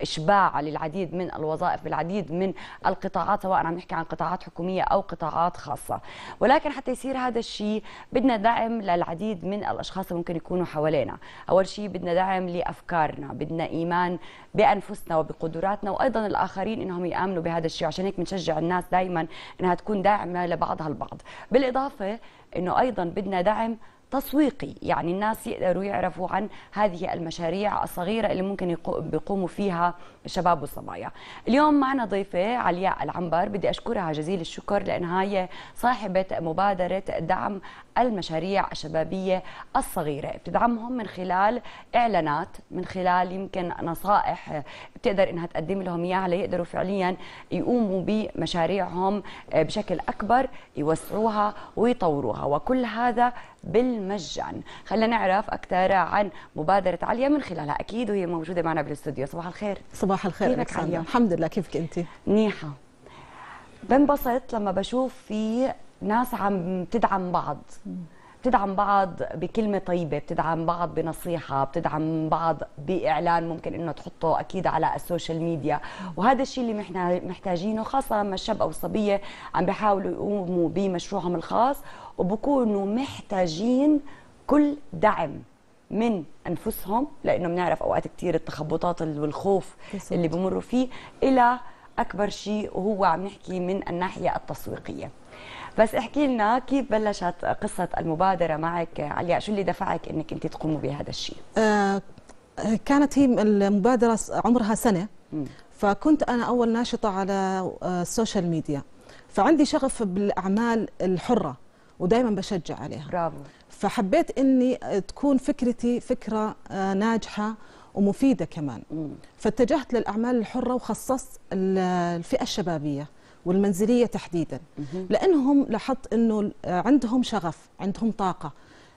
اشباع للعديد من الوظائف بالعديد من القطاعات سواء عم نحكي عن قطاعات حكوميه او قطاعات خاصه ولكن حتى يصير هذا الشيء بدنا دعم للعديد من الاشخاص اللي ممكن يكونوا حوالينا اول شيء بدنا دعم لافكارنا بدنا ايمان بانفسنا وبقدراتنا وايضا الاخرين انهم يامنوا بهذا الشيء عشان هيك بنشجع الناس دائما انها تكون داعمه لبعضها البعض بالاضافه انه ايضا بدنا دعم تسويقي يعني الناس يقدروا يعرفوا عن هذه المشاريع الصغيرة اللي ممكن يقوموا فيها الشباب والصبايا اليوم معنا ضيفة علياء العنبر بدي أشكرها جزيل الشكر لأنها هي صاحبة مبادرة دعم المشاريع الشبابية الصغيرة بتدعمهم من خلال إعلانات من خلال يمكن نصائح بتقدر إنها تقدم لهم إياها ليقدروا فعليا يقوموا بمشاريعهم بشكل أكبر يوسعوها ويطوروها وكل هذا بالمجان خلينا نعرف أكثر عن مبادرة عليا من خلالها أكيد وهي موجودة معنا بالاستوديو صباح الخير صباح الخير كيفك عليا الحمد لله كيفك أنت منيحة بنبسط لما بشوف في ناس عم تدعم بعض بتدعم بعض بكلمة طيبة بتدعم بعض بنصيحة بتدعم بعض بإعلان ممكن إنه تحطه أكيد على السوشيال ميديا وهذا الشيء اللي محنا محتاجينه خاصة لما الشاب أو الصبية عم بيحاولوا يقوموا بمشروعهم الخاص وبكونوا محتاجين كل دعم من انفسهم لانه بنعرف اوقات كثير التخبطات والخوف اللي بمروا فيه الى اكبر شيء وهو عم نحكي من الناحيه التسويقيه بس احكي لنا كيف بلشت قصه المبادره معك علياء شو اللي دفعك انك انت تقومي بهذا الشيء آه كانت هي المبادره عمرها سنه م. فكنت انا اول ناشطه على السوشيال آه، ميديا فعندي شغف بالاعمال الحره ودائما بشجع عليها برافو فحبيت اني تكون فكرتي فكره آه، ناجحه ومفيده كمان فاتجهت للاعمال الحره وخصصت الفئه الشبابيه والمنزليه تحديدا لانهم لاحظت انه عندهم شغف عندهم طاقه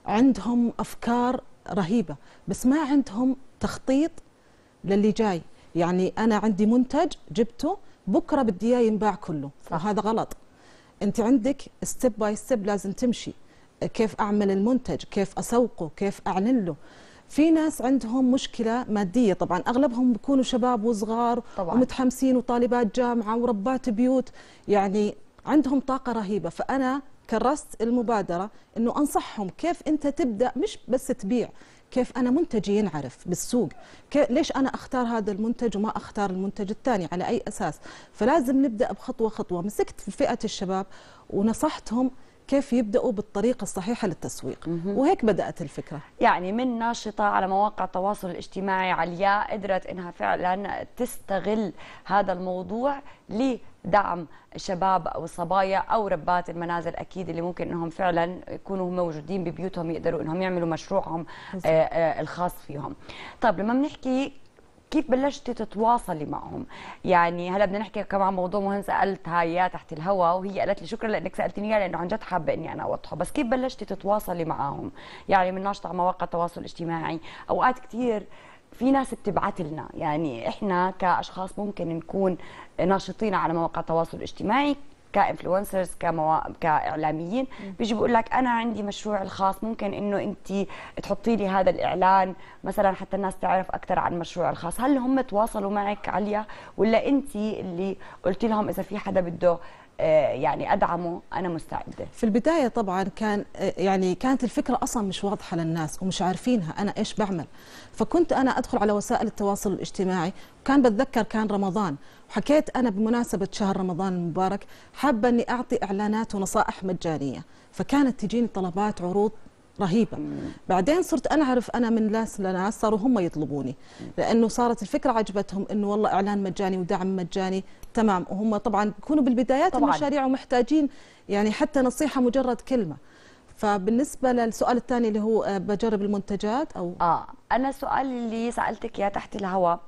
عندهم افكار رهيبه بس ما عندهم تخطيط للي جاي يعني انا عندي منتج جبته بكره بدي اياه ينباع كله صح. وهذا غلط انت عندك ستيب باي ستيب لازم تمشي كيف اعمل المنتج كيف اسوقه كيف اعلن له في ناس عندهم مشكلة مادية طبعا أغلبهم بيكونوا شباب وصغار طبعا. ومتحمسين وطالبات جامعة وربات بيوت يعني عندهم طاقة رهيبة فأنا كرست المبادرة أنه أنصحهم كيف أنت تبدأ مش بس تبيع كيف أنا منتجي ينعرف بالسوق ليش أنا أختار هذا المنتج وما أختار المنتج الثاني على أي أساس فلازم نبدأ بخطوة خطوة مسكت في فئة الشباب ونصحتهم كيف يبداوا بالطريقه الصحيحه للتسويق وهيك بدات الفكره يعني من ناشطه على مواقع التواصل الاجتماعي علياء قدرت انها فعلا تستغل هذا الموضوع لدعم الشباب او الصبايا او ربات المنازل اكيد اللي ممكن انهم فعلا يكونوا موجودين ببيوتهم يقدروا انهم يعملوا مشروعهم آآ آه، آآ آه، الخاص فيهم طب لما بنحكي كيف بلشتي تتواصلي معهم يعني هلا بدنا نحكي كمان موضوع مهم سالتها اياه تحت الهواء وهي قالت لي شكرا لانك سالتني اياه لانه عن جد حابه اني انا اوضحه بس كيف بلشتي تتواصلي معهم يعني من ناشطه على مواقع التواصل الاجتماعي اوقات كثير في ناس بتبعت لنا يعني احنا كاشخاص ممكن نكون ناشطين على مواقع التواصل الاجتماعي كانفلونسرز كاعلاميين بيجي بيقول لك انا عندي مشروع الخاص ممكن انه انت تحطي لي هذا الاعلان مثلا حتى الناس تعرف اكثر عن مشروع الخاص هل هم تواصلوا معك عليا ولا انت اللي قلت لهم اذا في حدا بده آه، يعني ادعمه انا مستعده في البدايه طبعا كان آه، يعني كانت الفكره اصلا مش واضحه للناس ومش عارفينها انا ايش بعمل فكنت انا ادخل على وسائل التواصل الاجتماعي كان بتذكر كان رمضان وحكيت انا بمناسبه شهر رمضان المبارك حابه اني اعطي اعلانات ونصائح مجانيه فكانت تجيني طلبات عروض رهيبه بعدين صرت انا اعرف انا من ناس لناس صاروا هم يطلبوني لانه صارت الفكره عجبتهم انه والله اعلان مجاني ودعم مجاني تمام وهم طبعا بيكونوا بالبدايات طبعاً. المشاريع ومحتاجين يعني حتى نصيحه مجرد كلمه فبالنسبة للسؤال الثاني اللي هو آه، بجرب المنتجات أو آه أنا السؤال اللي سألتك إياه تحت الهواء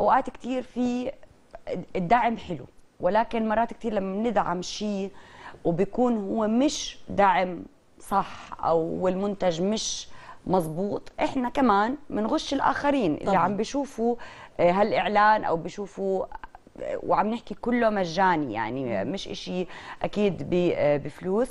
أوقات كتير في الدعم حلو ولكن مرات كتير لما بندعم شيء وبيكون هو مش دعم صح او المنتج مش مظبوط احنا كمان بنغش الاخرين اللي طبعا. عم بيشوفوا آه، هالاعلان او بيشوفوا آه، وعم نحكي كله مجاني يعني مش إشي اكيد آه، بفلوس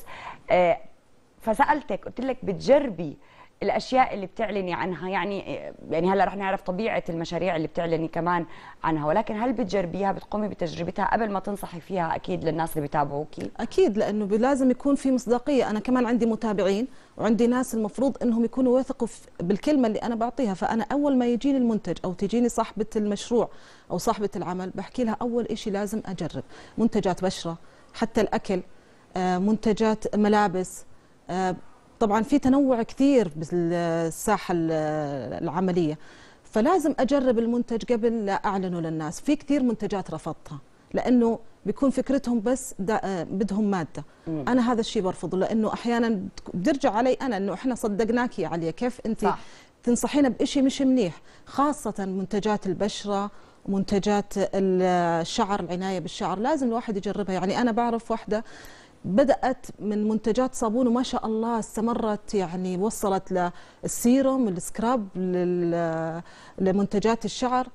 فسالتك قلت لك بتجربي الاشياء اللي بتعلني عنها يعني يعني هلا رح نعرف طبيعه المشاريع اللي بتعلني كمان عنها ولكن هل بتجربيها بتقومي بتجربتها قبل ما تنصحي فيها اكيد للناس اللي بيتابعوكي اكيد لانه لازم يكون في مصداقيه انا كمان عندي متابعين وعندي ناس المفروض انهم يكونوا واثقوا بالكلمه اللي انا بعطيها فانا اول ما يجيني المنتج او تجيني صاحبه المشروع او صاحبه العمل بحكي لها اول شيء لازم اجرب منتجات بشره حتى الاكل آه، منتجات ملابس آه، طبعا في تنوع كثير بالساحه العمليه فلازم اجرب المنتج قبل لا اعلنه للناس في كثير منتجات رفضتها لانه بيكون فكرتهم بس بدهم ماده مم. انا هذا الشيء برفضه لانه احيانا بيرجع علي انا انه احنا صدقناك يا عليا كيف انت صح. تنصحينا بشيء مش منيح خاصه منتجات البشره منتجات الشعر العنايه بالشعر لازم الواحد يجربها يعني انا بعرف واحده بدأت من منتجات صابون وما شاء الله استمرت يعني وصلت للسيروم والسكراب لمنتجات الشعر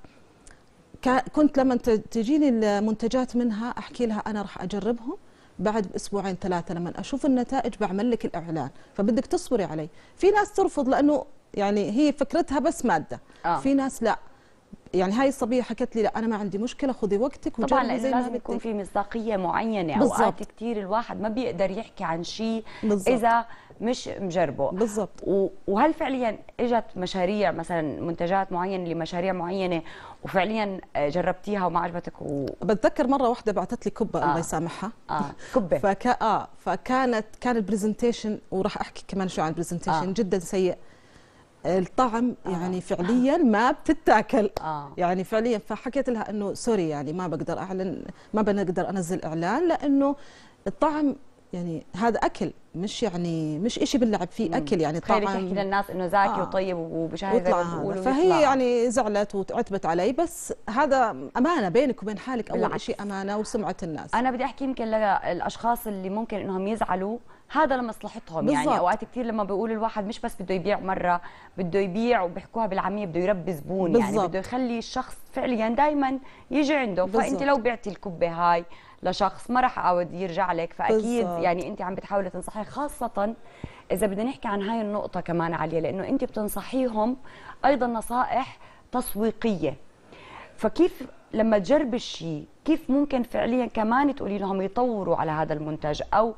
كنت لما تجيني المنتجات منها أحكي لها أنا راح أجربهم بعد باسبوعين ثلاثه لما اشوف النتائج بعمل لك الاعلان فبدك تصبري علي في ناس ترفض لانه يعني هي فكرتها بس ماده آه. في ناس لا يعني هاي الصبيه حكت لي لا انا ما عندي مشكله خذي وقتك طبعا لانه لازم يكون في مصداقيه معينه اوقات كثير الواحد ما بيقدر يحكي عن شيء اذا مش مجربه بالضبط وهل فعليا اجت مشاريع مثلا منتجات معينه لمشاريع معينه وفعليا آه، جربتيها وما عجبتك و... بتذكر مره واحده بعثت لي كبه آه. الله يسامحها اه كبه فك... اه فكانت كان البرزنتيشن وراح احكي كمان شو عن البرزنتيشن آه. جدا سيء الطعم آه. يعني آه. فعليا ما بتتاكل آه. يعني فعليا فحكيت لها انه سوري يعني ما بقدر اعلن ما بقدر انزل اعلان لانه الطعم يعني هذا اكل مش يعني مش شيء بنلعب فيه اكل يعني طعم خليك تحكي للناس انه زاكي آه وطيب وبشهر بيقولوا فهي يطلع. يعني زعلت وعتبت علي بس هذا امانه بينك وبين حالك اول شيء امانه وسمعه الناس انا بدي احكي يمكن للاشخاص اللي ممكن انهم يزعلوا هذا لمصلحتهم بالزبط. يعني اوقات كثير لما بيقول الواحد مش بس بده يبيع مره بده يبيع وبيحكوها بالعاميه بده يربي زبون بالزبط. يعني بده يخلي الشخص فعليا دائما يجي عنده بالزبط. فانت لو بعتي الكبه هاي لشخص ما راح اعود يرجع لك فاكيد بالزبط. يعني انت عم بتحاولي تنصحي خاصه اذا بدنا نحكي عن هاي النقطه كمان عليا لانه انت بتنصحيهم ايضا نصائح تسويقيه فكيف لما تجرب الشيء كيف ممكن فعليا كمان تقولي لهم يطوروا على هذا المنتج او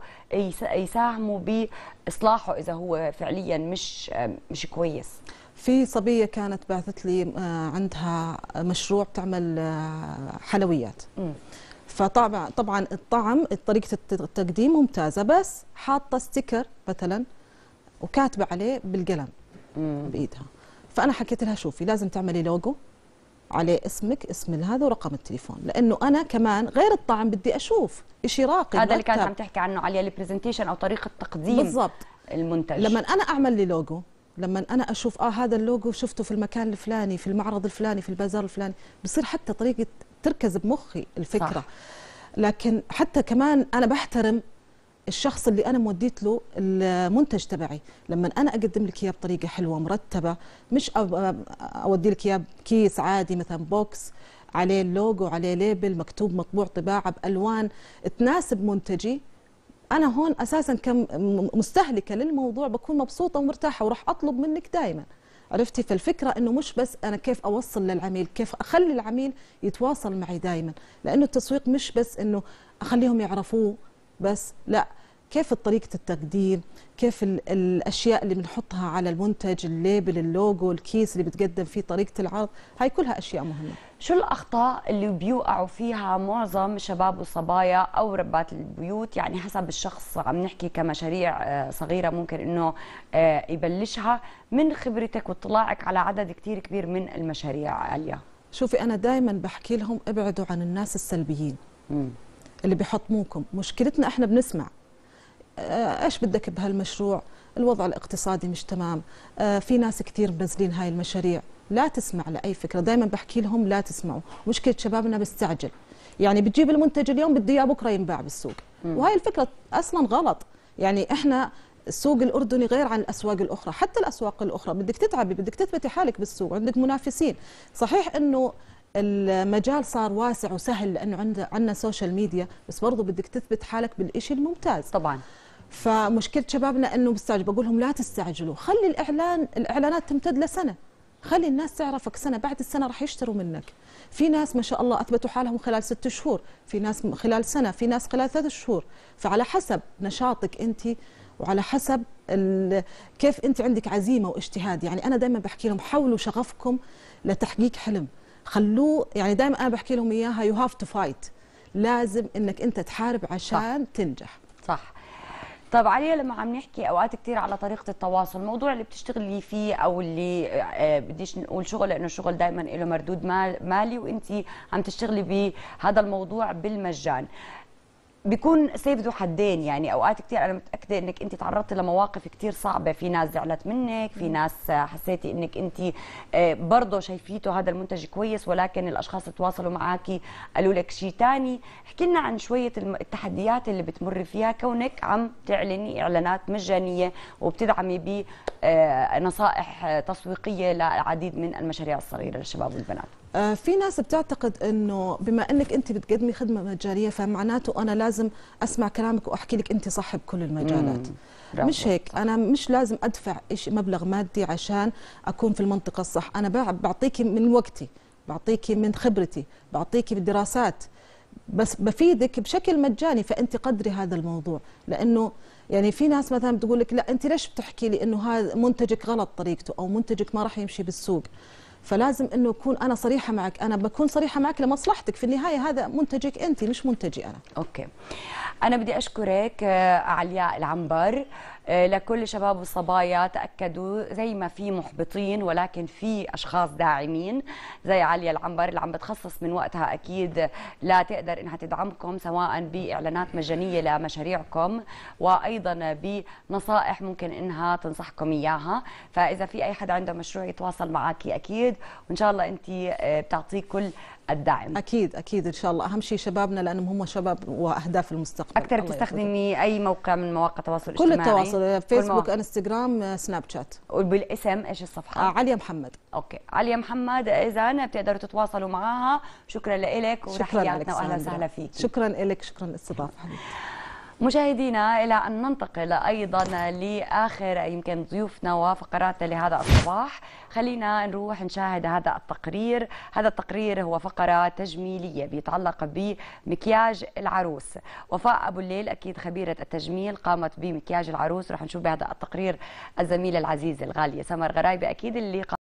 يساهموا باصلاحه اذا هو فعليا مش مش كويس في صبية كانت بعثت لي آه، عندها مشروع بتعمل آه، حلويات م. فطبعا طبعا الطعم طريقه التقديم ممتازه بس حاطه ستيكر مثلا وكاتبه عليه بالقلم بايدها فانا حكيت لها شوفي لازم تعملي لوجو عليه اسمك اسم هذا ورقم التليفون لانه انا كمان غير الطعم بدي اشوف شيء راقي هذا اللي كانت عم تحكي عنه علي البرزنتيشن او طريقه تقديم بالضبط المنتج لما انا اعمل لي لوجو لما انا اشوف اه هذا اللوجو شفته في المكان الفلاني في المعرض الفلاني في البازار الفلاني بصير حتى طريقه تركز بمخي الفكره صح. لكن حتى كمان انا بحترم الشخص اللي انا موديت له المنتج تبعي لما انا اقدم لك اياه بطريقه حلوه مرتبه مش اودي لك اياه بكيس عادي مثلا بوكس عليه اللوجو عليه ليبل مكتوب مطبوع طباعه بالوان تناسب منتجي انا هون اساسا كمستهلكه للموضوع بكون مبسوطه ومرتاحه وراح اطلب منك دائما عرفتي فالفكره انه مش بس انا كيف اوصل للعميل كيف اخلي العميل يتواصل معي دائما لانه التسويق مش بس انه اخليهم يعرفوه بس لا كيف طريقة التقديم كيف الأشياء اللي بنحطها على المنتج الليبل اللوجو الكيس اللي بتقدم فيه طريقة العرض هاي كلها أشياء مهمة شو الأخطاء اللي بيوقعوا فيها معظم شباب وصبايا أو ربات البيوت يعني حسب الشخص عم نحكي كمشاريع آه، صغيرة ممكن أنه آه، يبلشها من خبرتك واطلاعك على عدد كتير كبير من المشاريع عليا شوفي أنا دايما بحكي لهم ابعدوا عن الناس السلبيين م. اللي بيحطموكم مشكلتنا احنا بنسمع آه، ايش بدك بهالمشروع الوضع الاقتصادي مش تمام آه، في ناس كثير منزلين هاي المشاريع لا تسمع لاي فكره دائما بحكي لهم لا تسمعوا مشكله شبابنا بيستعجل يعني بتجيب المنتج اليوم بده اياه بكره ينباع بالسوق وهي الفكره اصلا غلط يعني احنا السوق الاردني غير عن الاسواق الاخرى حتى الاسواق الاخرى بدك تتعبي بدك تثبتي حالك بالسوق عندك منافسين صحيح انه المجال صار واسع وسهل لانه عندنا عندنا سوشيال ميديا بس برضه بدك تثبت حالك بالشيء الممتاز طبعا فمشكله شبابنا انه مستعجل بقول لهم لا تستعجلوا خلي الاعلان الاعلانات تمتد لسنه خلي الناس تعرفك سنه بعد السنه راح يشتروا منك في ناس ما شاء الله اثبتوا حالهم خلال ست شهور في ناس خلال سنه في ناس خلال ثلاث شهور فعلى حسب نشاطك انت وعلى حسب كيف انت عندك عزيمه واجتهاد يعني انا دائما بحكي لهم حولوا شغفكم لتحقيق حلم خلوه يعني دائما انا بحكي لهم اياها يو هاف تو فايت لازم انك انت تحارب عشان صح. تنجح صح طب علي لما عم نحكي اوقات كثير على طريقه التواصل الموضوع اللي بتشتغلي فيه او اللي آه، بديش نقول شغل لانه الشغل دائما له مردود مالي وانت عم تشتغلي بهذا الموضوع بالمجان بيكون سيف ذو حدين يعني اوقات كثير انا متاكده انك انت تعرضتي لمواقف كثير صعبه في ناس زعلت منك في ناس حسيتي انك انت آه، برضه شايفيته هذا المنتج كويس ولكن الاشخاص تواصلوا معك قالوا لك شيء ثاني احكي لنا عن شويه التحديات اللي بتمر فيها كونك عم تعلني اعلانات مجانيه وبتدعمي بنصائح آه، تسويقيه لعديد من المشاريع الصغيره للشباب والبنات آه، في ناس بتعتقد انه بما انك انت بتقدمي خدمه مجانيه فمعناته انا لازم اسمع كلامك واحكي لك انت صاحب كل المجالات مم. مش هيك انا مش لازم ادفع مبلغ مادي عشان اكون في المنطقه الصح انا بعطيكي من وقتي بعطيكي من خبرتي بعطيكي بالدراسات بس بفيدك بشكل مجاني فانت قدري هذا الموضوع لانه يعني في ناس مثلا بتقول لك لا انت ليش بتحكي لي انه هذا منتجك غلط طريقته او منتجك ما راح يمشي بالسوق فلازم انه اكون انا صريحه معك انا بكون صريحه معك لمصلحتك في النهايه هذا منتجك انت مش منتجي انا اوكي انا بدي اشكرك آه، علياء العنبر آه، لكل شباب وصبايا تاكدوا زي ما في محبطين ولكن في اشخاص داعمين زي عليا العنبر اللي عم بتخصص من وقتها اكيد لا تقدر انها تدعمكم سواء باعلانات مجانيه لمشاريعكم وايضا بنصائح ممكن انها تنصحكم اياها فاذا في اي حد عنده مشروع يتواصل معك اكيد وان شاء الله انت آه، بتعطيه كل الدعم اكيد اكيد ان شاء الله اهم شيء شبابنا لانهم هم شباب واهداف المستقبل اكثر بتستخدمي اي موقع من مواقع التواصل الاجتماعي كل التواصل فيسبوك انستغرام سناب شات وبالاسم ايش الصفحه آه عليا محمد اوكي عليا محمد اذا بتقدروا تتواصلوا معها شكرا لك وتحياتنا واهلا وسهلا فيك شكرا لك شكرا للاستضافه حبيبتي مشاهدينا إلى أن ننتقل أيضا لآخر يمكن ضيوفنا وفقراتنا لهذا الصباح خلينا نروح نشاهد هذا التقرير هذا التقرير هو فقرة تجميلية بيتعلق بمكياج العروس وفاء أبو الليل أكيد خبيرة التجميل قامت بمكياج العروس رح نشوف بهذا التقرير الزميلة العزيزة الغالية سمر غرايبة أكيد اللي